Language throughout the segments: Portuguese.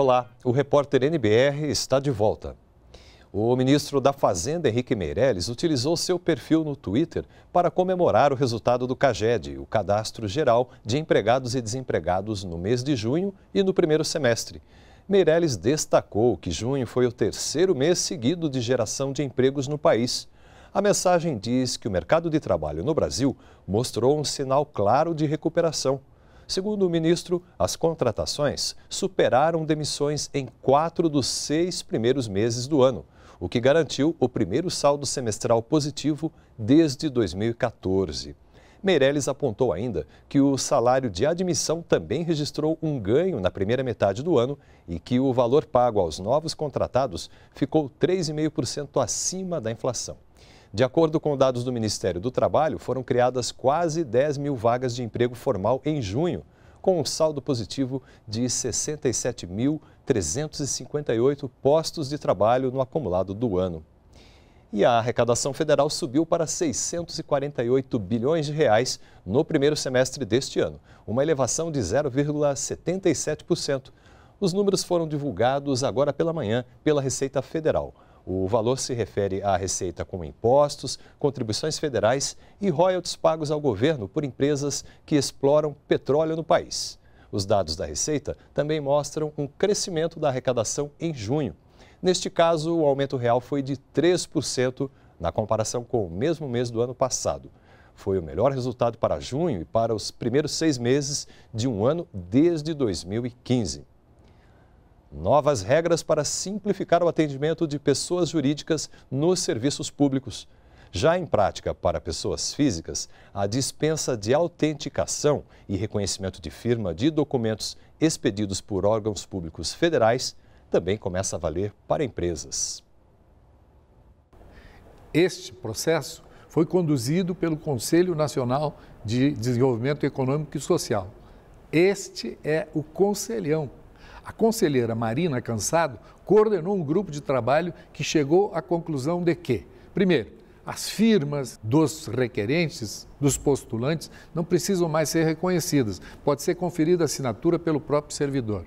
Olá, o repórter NBR está de volta. O ministro da Fazenda, Henrique Meirelles, utilizou seu perfil no Twitter para comemorar o resultado do CAGED, o Cadastro Geral de Empregados e Desempregados, no mês de junho e no primeiro semestre. Meirelles destacou que junho foi o terceiro mês seguido de geração de empregos no país. A mensagem diz que o mercado de trabalho no Brasil mostrou um sinal claro de recuperação Segundo o ministro, as contratações superaram demissões em quatro dos seis primeiros meses do ano, o que garantiu o primeiro saldo semestral positivo desde 2014. Meirelles apontou ainda que o salário de admissão também registrou um ganho na primeira metade do ano e que o valor pago aos novos contratados ficou 3,5% acima da inflação. De acordo com dados do Ministério do Trabalho, foram criadas quase 10 mil vagas de emprego formal em junho, com um saldo positivo de 67.358 postos de trabalho no acumulado do ano. E a arrecadação federal subiu para 648 bilhões de reais no primeiro semestre deste ano, uma elevação de 0,77%. Os números foram divulgados agora pela manhã pela Receita Federal. O valor se refere à receita com impostos, contribuições federais e royalties pagos ao governo por empresas que exploram petróleo no país. Os dados da Receita também mostram um crescimento da arrecadação em junho. Neste caso, o aumento real foi de 3% na comparação com o mesmo mês do ano passado. Foi o melhor resultado para junho e para os primeiros seis meses de um ano desde 2015 novas regras para simplificar o atendimento de pessoas jurídicas nos serviços públicos. Já em prática, para pessoas físicas, a dispensa de autenticação e reconhecimento de firma de documentos expedidos por órgãos públicos federais também começa a valer para empresas. Este processo foi conduzido pelo Conselho Nacional de Desenvolvimento Econômico e Social. Este é o conselhão a conselheira Marina Cansado coordenou um grupo de trabalho que chegou à conclusão de que, primeiro, as firmas dos requerentes, dos postulantes, não precisam mais ser reconhecidas. Pode ser conferida a assinatura pelo próprio servidor.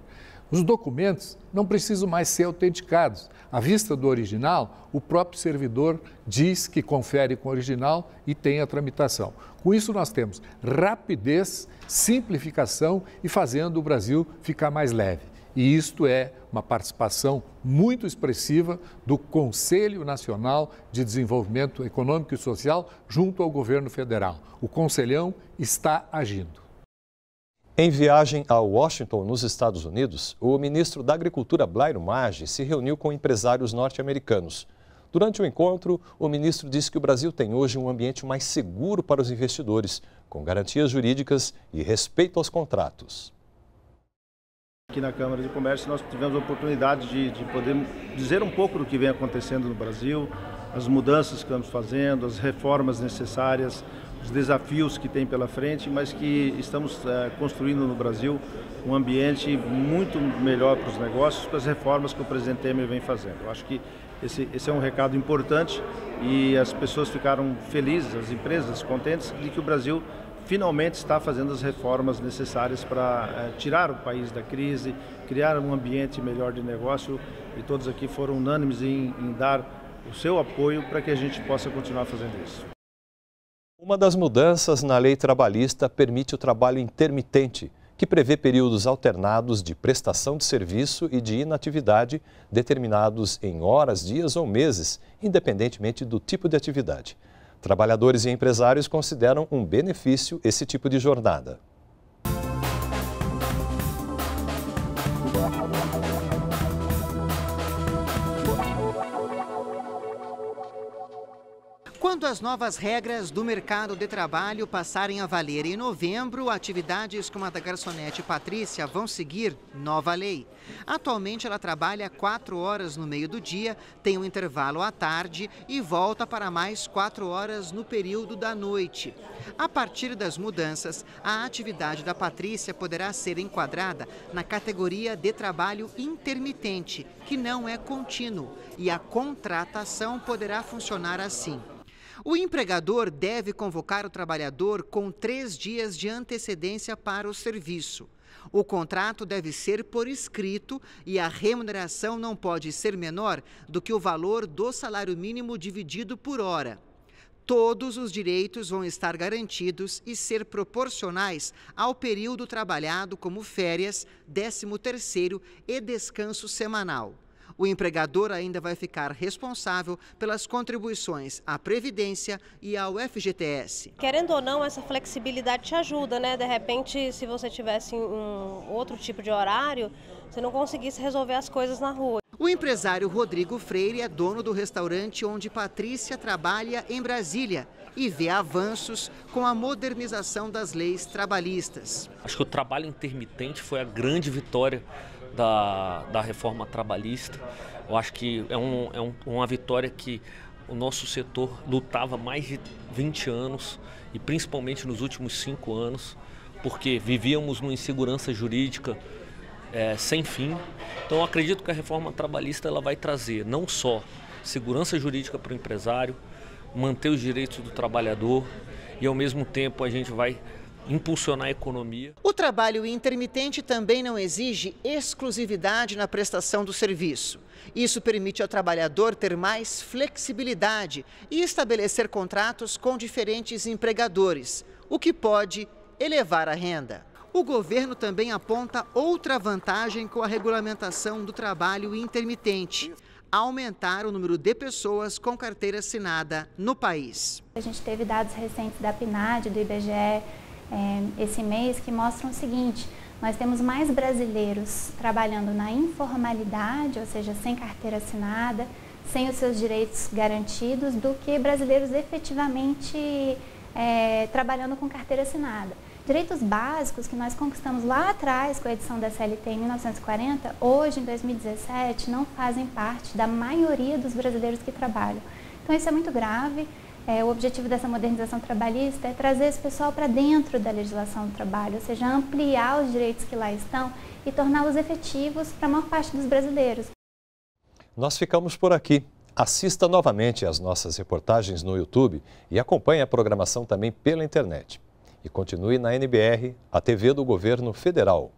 Os documentos não precisam mais ser autenticados. À vista do original, o próprio servidor diz que confere com o original e tem a tramitação. Com isso, nós temos rapidez, simplificação e fazendo o Brasil ficar mais leve. E isto é uma participação muito expressiva do Conselho Nacional de Desenvolvimento Econômico e Social junto ao governo federal. O Conselhão está agindo. Em viagem a Washington, nos Estados Unidos, o ministro da Agricultura Blair Maggi se reuniu com empresários norte-americanos. Durante o encontro, o ministro disse que o Brasil tem hoje um ambiente mais seguro para os investidores, com garantias jurídicas e respeito aos contratos. Aqui na Câmara de Comércio nós tivemos a oportunidade de, de poder dizer um pouco do que vem acontecendo no Brasil, as mudanças que estamos fazendo, as reformas necessárias, os desafios que tem pela frente, mas que estamos é, construindo no Brasil um ambiente muito melhor para os negócios, com as reformas que o presidente Temer vem fazendo. Eu acho que esse, esse é um recado importante e as pessoas ficaram felizes, as empresas contentes de que o Brasil finalmente está fazendo as reformas necessárias para eh, tirar o país da crise, criar um ambiente melhor de negócio e todos aqui foram unânimes em, em dar o seu apoio para que a gente possa continuar fazendo isso. Uma das mudanças na lei trabalhista permite o trabalho intermitente, que prevê períodos alternados de prestação de serviço e de inatividade, determinados em horas, dias ou meses, independentemente do tipo de atividade. Trabalhadores e empresários consideram um benefício esse tipo de jornada. Quando as novas regras do mercado de trabalho passarem a valer em novembro, atividades como a da garçonete Patrícia vão seguir nova lei. Atualmente ela trabalha quatro horas no meio do dia, tem um intervalo à tarde e volta para mais quatro horas no período da noite. A partir das mudanças, a atividade da Patrícia poderá ser enquadrada na categoria de trabalho intermitente, que não é contínuo, e a contratação poderá funcionar assim. O empregador deve convocar o trabalhador com três dias de antecedência para o serviço. O contrato deve ser por escrito e a remuneração não pode ser menor do que o valor do salário mínimo dividido por hora. Todos os direitos vão estar garantidos e ser proporcionais ao período trabalhado, como férias, 13º e descanso semanal o empregador ainda vai ficar responsável pelas contribuições à Previdência e ao FGTS. Querendo ou não, essa flexibilidade te ajuda, né? De repente, se você tivesse um outro tipo de horário, você não conseguisse resolver as coisas na rua. O empresário Rodrigo Freire é dono do restaurante onde Patrícia trabalha em Brasília e vê avanços com a modernização das leis trabalhistas. Acho que o trabalho intermitente foi a grande vitória da, da reforma trabalhista. Eu acho que é, um, é um, uma vitória que o nosso setor lutava mais de 20 anos e principalmente nos últimos cinco anos, porque vivíamos numa insegurança jurídica é, sem fim. Então acredito que a reforma trabalhista ela vai trazer não só segurança jurídica para o empresário, manter os direitos do trabalhador e ao mesmo tempo a gente vai impulsionar a economia. O trabalho intermitente também não exige exclusividade na prestação do serviço. Isso permite ao trabalhador ter mais flexibilidade e estabelecer contratos com diferentes empregadores, o que pode elevar a renda. O governo também aponta outra vantagem com a regulamentação do trabalho intermitente aumentar o número de pessoas com carteira assinada no país. A gente teve dados recentes da PNAD, do IBGE, é, esse mês que mostram o seguinte: nós temos mais brasileiros trabalhando na informalidade, ou seja, sem carteira assinada, sem os seus direitos garantidos, do que brasileiros efetivamente é, trabalhando com carteira assinada. Direitos básicos que nós conquistamos lá atrás com a edição da CLT em 1940, hoje em 2017 não fazem parte da maioria dos brasileiros que trabalham. Então isso é muito grave. É, o objetivo dessa modernização trabalhista é trazer esse pessoal para dentro da legislação do trabalho, ou seja, ampliar os direitos que lá estão e torná-los efetivos para a maior parte dos brasileiros. Nós ficamos por aqui. Assista novamente às nossas reportagens no YouTube e acompanhe a programação também pela internet. E continue na NBR, a TV do Governo Federal.